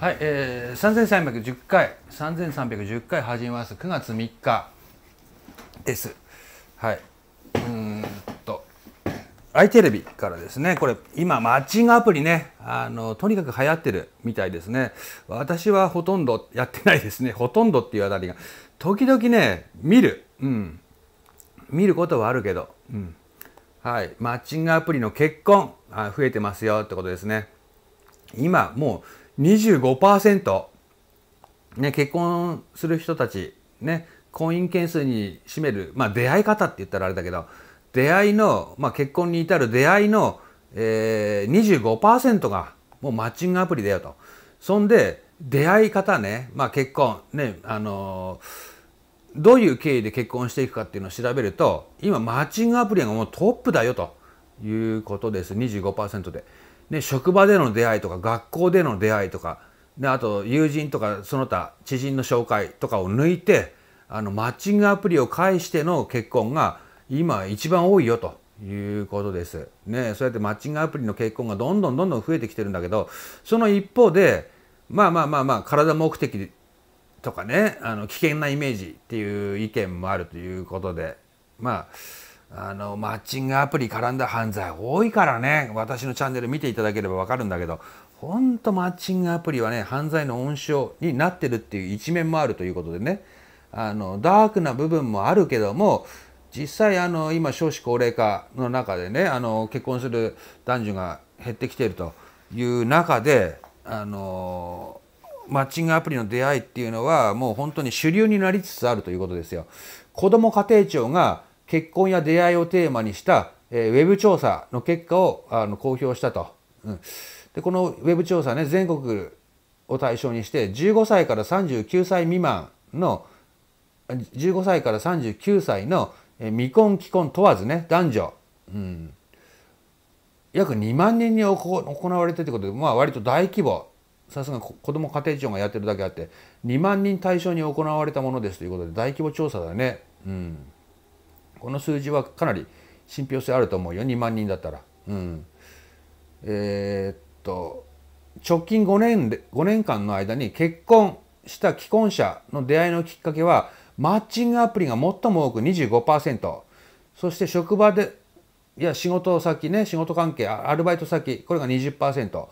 はい、えー、3310回、3310回始めます。9月3日です。はい。うんと、i テレビからですね、これ、今、マッチングアプリね、あの、とにかく流行ってるみたいですね。私はほとんどやってないですね。ほとんどっていうあたりが。時々ね、見る。うん。見ることはあるけど。うん。はい。マッチングアプリの結婚、あ増えてますよってことですね。今、もう、25%、ね、結婚する人たち、ね、婚姻件数に占める、まあ、出会い方って言ったらあれだけど出会いの、まあ、結婚に至る出会いの、えー、25%がもうマッチングアプリだよと。そんで出会い方ね、まあ、結婚ねあのー、どういう経緯で結婚していくかっていうのを調べると今マッチングアプリがもうトップだよということです25%で。ね、職場での出会いとか学校での出会いとか、ね、あと友人とかその他知人の紹介とかを抜いてあのマッチングアプリを介しての結婚が今一番多いよということです。ね、そうやってマッチングアプリの結婚がどんどんどんどん増えてきてるんだけどその一方でまあまあまあまあ体目的とかねあの危険なイメージっていう意見もあるということでまああのマッチングアプリ絡んだ犯罪多いからね私のチャンネル見ていただければ分かるんだけどほんとマッチングアプリはね犯罪の温床になってるっていう一面もあるということでねあのダークな部分もあるけども実際あの今少子高齢化の中でねあの結婚する男女が減ってきているという中であのマッチングアプリの出会いっていうのはもう本当に主流になりつつあるということですよ。子供家庭庁が結婚や出会いをテーマにした、えー、ウェブ調査の結果をあの公表したと、うん、でこのウェブ調査ね全国を対象にして15歳から39歳未満の15歳から39歳の未婚既婚問わずね男女、うん、約2万人に行われてってことで、まあ、割と大規模さすが子ども家庭庁がやってるだけあって2万人対象に行われたものですということで大規模調査だね。うんこの数字はかなり信憑性あると思うよ2万人だったら。うん、えー、っと直近5年で5年間の間に結婚した既婚者の出会いのきっかけはマッチングアプリが最も多く25%そして職場でいや仕事先ね仕事関係アルバイト先これが20%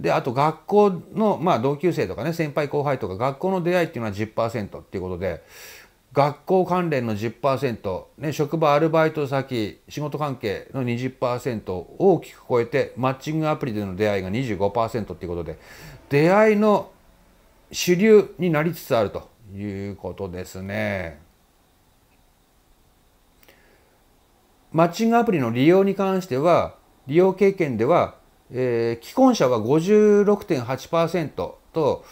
であと学校の、まあ、同級生とかね先輩後輩とか学校の出会いっていうのは10%っていうことで学校関連の10%、ね、職場アルバイト先仕事関係の20%を大きく超えてマッチングアプリでの出会いが25%っていうことで出会いの主流になりつつあるということですね。マッチングアプリの利用に関しては利用経験では、えー、既婚者は56.8%と、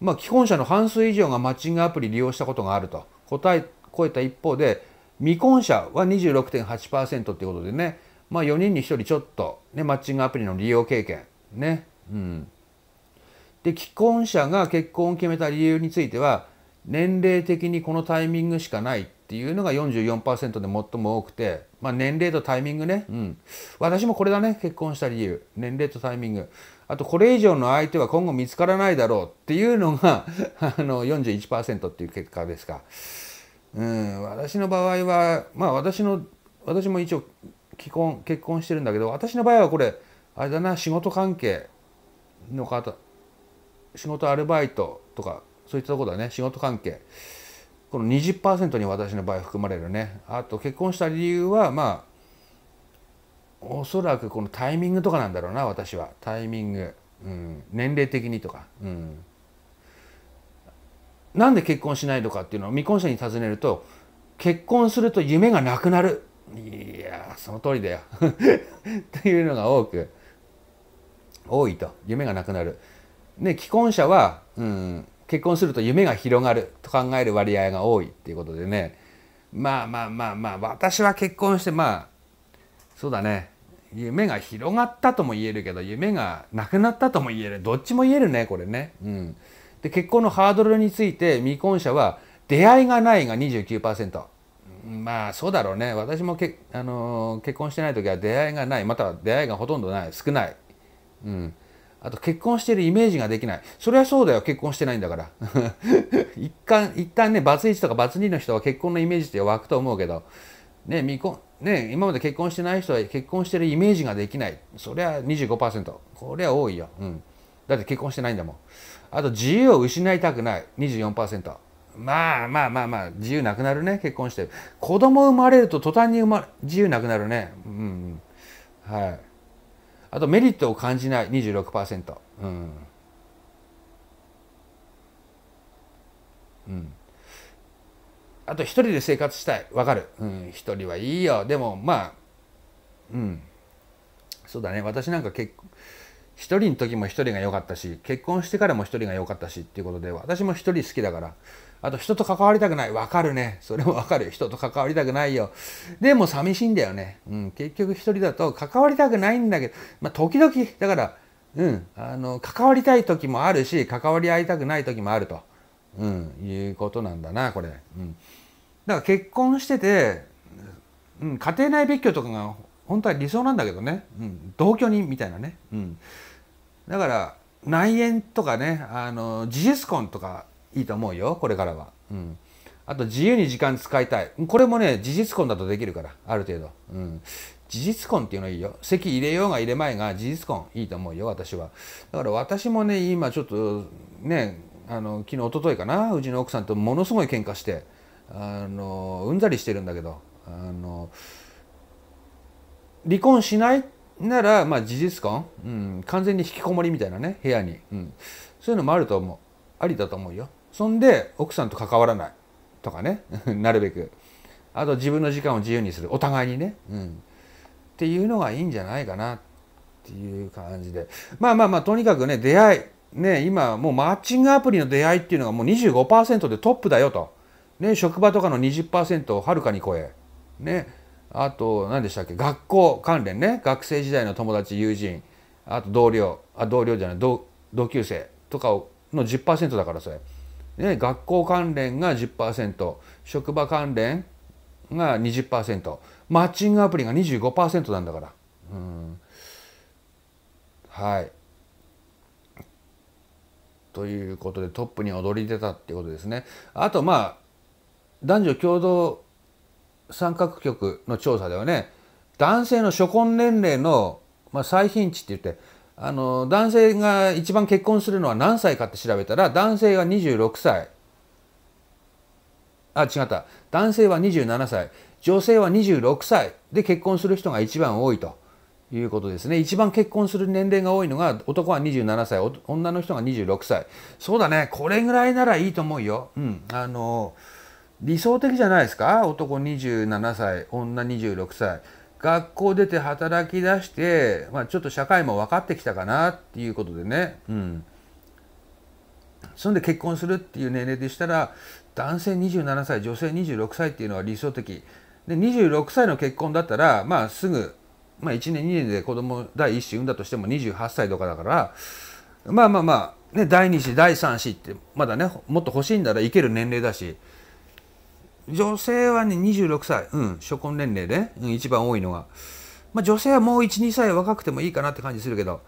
まあ、既婚者の半数以上がマッチングアプリ利用したことがあると。答え超えた一方で未婚者は26.8%っていうことでね、まあ、4人に1人ちょっと、ね、マッチングアプリの利用経験ね。うん、で既婚者が結婚を決めた理由については年齢的にこのタイミングしかないっていうのが44%で最も多くて、まあ、年齢とタイミングね、うん、私もこれだね結婚した理由年齢とタイミングあとこれ以上の相手は今後見つからないだろうっていうのが あの41%っていう結果ですか。うん私の場合はまあ私の私も一応既婚結婚してるんだけど私の場合はこれあれだな仕事関係の方仕事アルバイトとかそういったとこだね仕事関係この20%に私の場合含まれるねあと結婚した理由はまあおそらくこのタイミングとかなんだろうな私はタイミング、うん、年齢的にとか、うん、なんで結婚しないのかっていうのを未婚者に尋ねると結婚すると夢がなくなるいやその通りだよ っていうのが多く多いと夢がなくなる。ね、既婚者は、うん、結婚すると夢が広がると考える割合が多いっていうことでねまあまあまあまあ私は結婚してまあそうだね夢が広がったとも言えるけど夢がなくなったとも言えるどっちも言えるねこれね。うん、で結婚のハードルについて未婚者は出会いがないが29%。まあそうだろうね私もけ、あのー、結婚してない時は出会いがないまたは出会いがほとんどない少ない、うん、あと結婚してるイメージができないそれはそうだよ結婚してないんだから 一旦一旦ねバツ1とかバツ2の人は結婚のイメージって湧くと思うけどね未婚ね、今まで結婚してない人は結婚してるイメージができないそりゃ25%こりゃ多いよ、うん、だって結婚してないんだもんあと自由を失いたくない24%まあまあまあまあ自由なくなるね結婚して子供生まれると途端に生ま自由なくなるねうん、うん、はいあとメリットを感じない26%うんうんあと一人で生活したいわかるうん、一人はいいよでもまあうんそうだね私なんか結一人の時も一人が良かったし結婚してからも一人が良かったしっていうことで私も一人好きだからあと人と関わりたくないわかるねそれもわかる人と関わりたくないよでも寂しいんだよね、うん、結局一人だと関わりたくないんだけどまあ時々だからうんあの関わりたい時もあるし関わり合いたくない時もあると、うん、いうことなんだなこれ。うんだから結婚してて、うん、家庭内別居とかが本当は理想なんだけどね、うん、同居人みたいなね、うん、だから内縁とかねあの事実婚とかいいと思うよこれからは、うん、あと自由に時間使いたいこれもね事実婚だとできるからある程度、うん、事実婚っていうのはいいよ席入れようが入れまいが事実婚いいと思うよ私はだから私もね今ちょっとねあの昨日一昨日かなうちの奥さんとものすごい喧嘩してあのうんざりしてるんだけどあの離婚しないなら、まあ、事実婚、うん、完全に引きこもりみたいなね部屋に、うん、そういうのもあると思うありだと思うよそんで奥さんと関わらないとかね なるべくあと自分の時間を自由にするお互いにね、うん、っていうのがいいんじゃないかなっていう感じでまあまあまあとにかくね出会いね今もうマッチングアプリの出会いっていうのがもう25%でトップだよとね、職場とかの20%をはるかに超え、ね、あと何でしたっけ学校関連ね学生時代の友達友人あと同僚あ同僚じゃない同級生とかをの10%だからそれ、ね、学校関連が10%職場関連が20%マッチングアプリが25%なんだからうんはいということでトップに躍り出たっていうことですねあとまあ男女共同参画局の調査ではね男性の初婚年齢の、まあ、最頻値って言ってあの男性が一番結婚するのは何歳かって調べたら男性が26歳あ違った男性は27歳女性は26歳で結婚する人が一番多いということですね一番結婚する年齢が多いのが男は27歳女の人が26歳そうだねこれぐらいならいいと思うようんあの理想的じゃないですか男27歳女26歳学校出て働き出して、まあ、ちょっと社会も分かってきたかなっていうことでねうんそんで結婚するっていう年齢でしたら男性27歳女性26歳っていうのは理想的で26歳の結婚だったらまあすぐ、まあ、1年2年で子供第1子産んだとしても28歳とかだからまあまあまあ、ね、第2子第3子ってまだねもっと欲しいんだらいける年齢だし女性はね、26歳、うん、初婚年齢で、うん、一番多いのが。まあ、女性はもう1、2歳若くてもいいかなって感じするけど、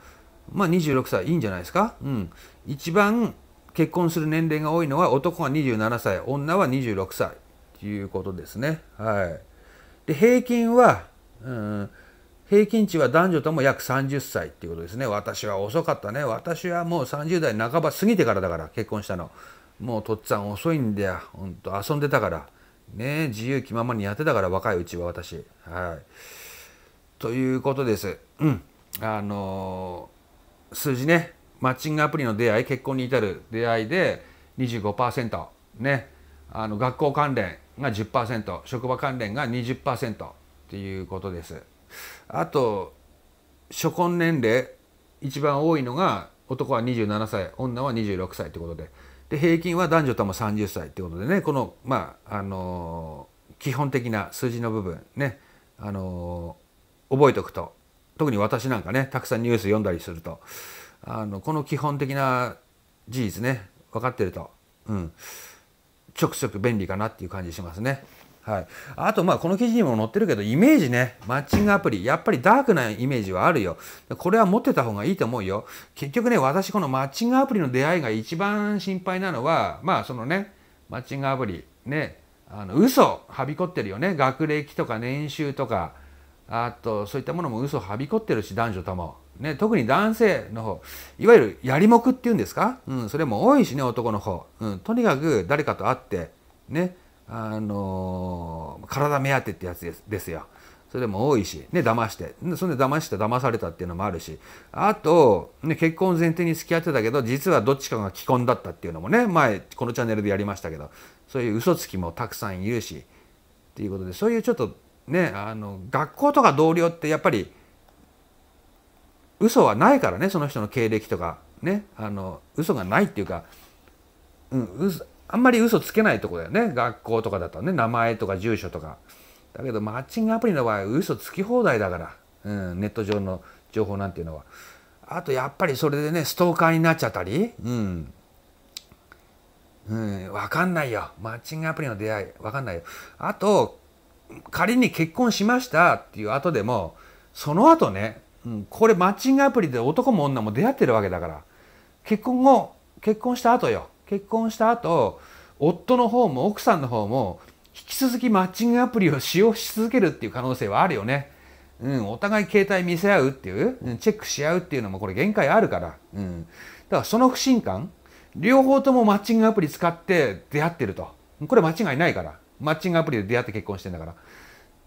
まあ、26歳いいんじゃないですか。うん。一番結婚する年齢が多いのは男が27歳、女は26歳ということですね。はい。で、平均は、うん、平均値は男女とも約30歳っていうことですね。私は遅かったね。私はもう30代半ば過ぎてからだから、結婚したの。もうとっつぁん遅いんだよ。ほんと、遊んでたから。ね、自由気ままにやってたから若いうちは私。はい、ということです。うん、あのー、数字ねマッチングアプリの出会い結婚に至る出会いで25%、ね、あの学校関連が10%職場関連が20%っていうことです。あと初婚年齢一番多いのが男は27歳女は26歳ってことで。で平均は男女とも30歳ってことでねこのまああの基本的な数字の部分ねあの覚えておくと特に私なんかねたくさんニュース読んだりするとあのこの基本的な事実ね分かってると、うん、ちょくちょく便利かなっていう感じしますね。はい、あとまあこの記事にも載ってるけどイメージねマッチングアプリやっぱりダークなイメージはあるよこれは持ってた方がいいと思うよ結局ね私このマッチングアプリの出会いが一番心配なのはまあそのねマッチングアプリねあの嘘はびこってるよね学歴とか年収とかあとそういったものも嘘はびこってるし男女ともね、特に男性の方いわゆるやりもくっていうんですか、うん、それも多いしね男の方、うん、とにかく誰かと会ってねあの体目当てってやつですですよ。それでも多いし、ね、騙して、それで騙して騙されたっていうのもあるし、あと、ね、結婚前提に付き合ってたけど、実はどっちかが既婚だったっていうのもね、前、このチャンネルでやりましたけど、そういう嘘つきもたくさんいるし、っていうことで、そういうちょっとね、あの、学校とか同僚ってやっぱり、嘘はないからね、その人の経歴とか、ね、あの、嘘がないっていうか、うん、嘘、あんまり嘘つけないとこだよね学校とかだとね名前とか住所とかだけどマッチングアプリの場合嘘つき放題だから、うん、ネット上の情報なんていうのはあとやっぱりそれでねストーカーになっちゃったりうんうん、わかんないよ。マッチングアプリの出会い、わかんないよ。あと、仮に結婚しましたっていう後でも、その後ね、うん、これマッチングアプリで男も女も出会ってるわけだから、結婚後、結婚した後よ。結婚した後夫の方も奥さんの方も引き続きマッチングアプリを使用し続けるっていう可能性はあるよね。うん、お互い携帯見せ合うっていう、うん、チェックし合うっていうのもこれ限界あるから、うん、だからその不信感両方ともマッチングアプリ使って出会ってるとこれ間違いないからマッチングアプリで出会って結婚してんだから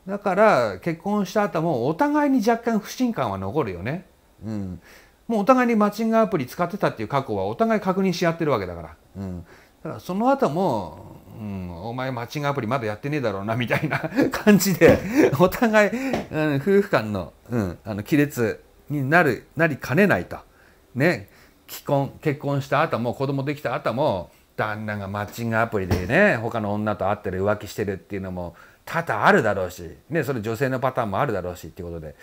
だから結婚した後もお互いに若干不信感は残るよね、うん、もうお互いにマッチングアプリ使ってたっていう過去はお互い確認し合ってるわけだからうん、だからその後も、うん、お前マッチングアプリまだやってねえだろうなみたいな 感じでお互い、うん、夫婦間の,、うん、あの亀裂になるなりかねないと。ね既婚結婚した後も子供できた後も旦那がマッチングアプリでね他の女と会ってる浮気してるっていうのも多々あるだろうし、ね、それ女性のパターンもあるだろうしっていうことで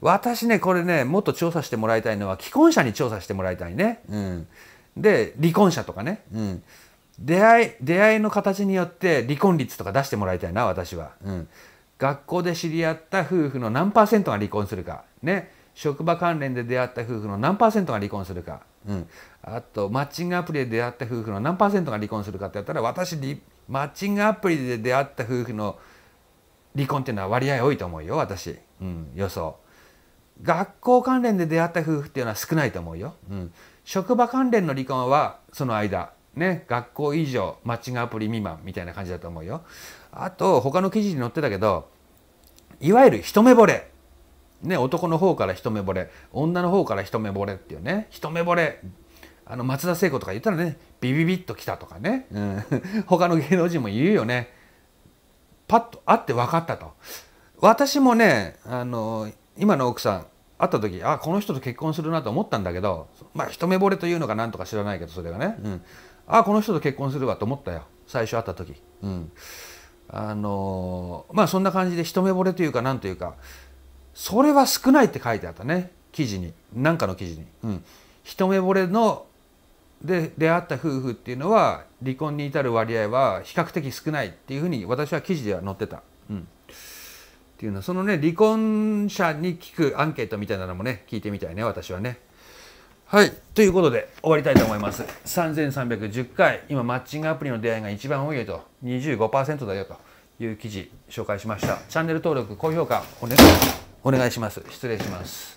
私ねこれねもっと調査してもらいたいのは既婚者に調査してもらいたいね。うんで離婚者とかね、うん、出会い出会いの形によって離婚率とか出してもらいたいな私は、うん、学校で知り合った夫婦の何パーセントが離婚するかね職場関連で出会った夫婦の何パーセントが離婚するか、うん、あとマッチングアプリで出会った夫婦の何パーセントが離婚するかってやったら私マッチングアプリで出会った夫婦の離婚っていうのは割合多いと思うよ私、うん、予想学校関連で出会った夫婦っていうのは少ないと思うよ、うん、職場関連の離婚はその間ね学校以上マッチングアプリ未満みたいな感じだと思うよあと他の記事に載ってたけどいわゆる一目惚れね男の方から一目惚れ女の方から一目惚れっていうね一目惚れあの松田聖子とか言ったらねビビビッときたとかね、うん、他の芸能人も言うよねパッと会って分かったと私もねあの今の奥さん会った時あこの人と結婚するなと思ったんだけどまあ一目惚れというのかなんとか知らないけどそれがね、うん、あこの人と結婚するわと思ったよ最初会った時、うん、あのー、まあそんな感じで一目惚れというかなんというかそれは少ないって書いてあったね記事に何かの記事に、うん、一目惚れので出会った夫婦っていうのは離婚に至る割合は比較的少ないっていうふうに私は記事では載ってた。うんっていうのはそのね離婚者に聞くアンケートみたいなのもね聞いてみたいね私はね。はいということで終わりたいと思います3310回今マッチングアプリの出会いが一番多いよと25%だよという記事紹介しましたチャンネル登録高評価お,、ね、お願いします失礼します